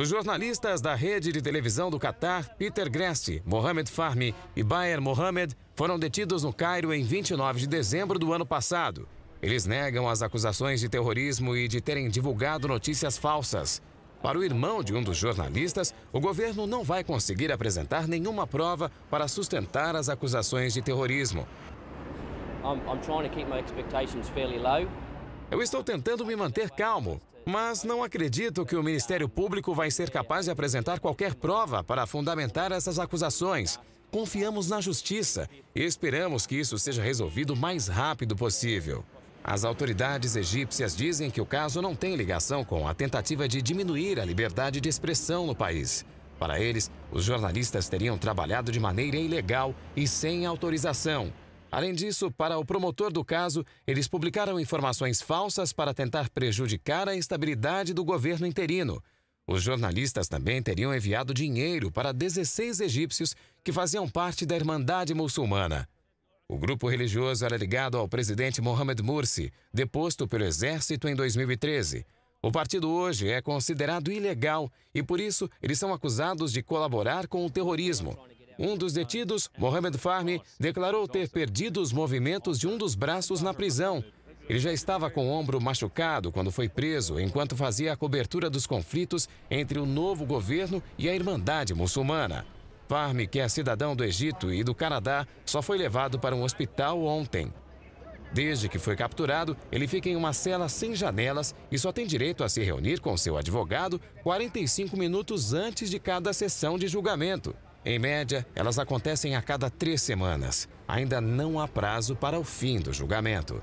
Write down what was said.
Os jornalistas da rede de televisão do Catar, Peter Greste, Mohamed Farmi e Bayer Mohamed, foram detidos no Cairo em 29 de dezembro do ano passado. Eles negam as acusações de terrorismo e de terem divulgado notícias falsas. Para o irmão de um dos jornalistas, o governo não vai conseguir apresentar nenhuma prova para sustentar as acusações de terrorismo. Eu estou tentando me manter calmo, mas não acredito que o Ministério Público vai ser capaz de apresentar qualquer prova para fundamentar essas acusações. Confiamos na justiça e esperamos que isso seja resolvido o mais rápido possível. As autoridades egípcias dizem que o caso não tem ligação com a tentativa de diminuir a liberdade de expressão no país. Para eles, os jornalistas teriam trabalhado de maneira ilegal e sem autorização. Além disso, para o promotor do caso, eles publicaram informações falsas para tentar prejudicar a estabilidade do governo interino. Os jornalistas também teriam enviado dinheiro para 16 egípcios que faziam parte da Irmandade Muçulmana. O grupo religioso era ligado ao presidente Mohamed Mursi, deposto pelo exército em 2013. O partido hoje é considerado ilegal e, por isso, eles são acusados de colaborar com o terrorismo. Um dos detidos, Mohamed Farmi, declarou ter perdido os movimentos de um dos braços na prisão. Ele já estava com o ombro machucado quando foi preso, enquanto fazia a cobertura dos conflitos entre o novo governo e a Irmandade Muçulmana. Farme, que é cidadão do Egito e do Canadá, só foi levado para um hospital ontem. Desde que foi capturado, ele fica em uma cela sem janelas e só tem direito a se reunir com seu advogado 45 minutos antes de cada sessão de julgamento. Em média, elas acontecem a cada três semanas. Ainda não há prazo para o fim do julgamento.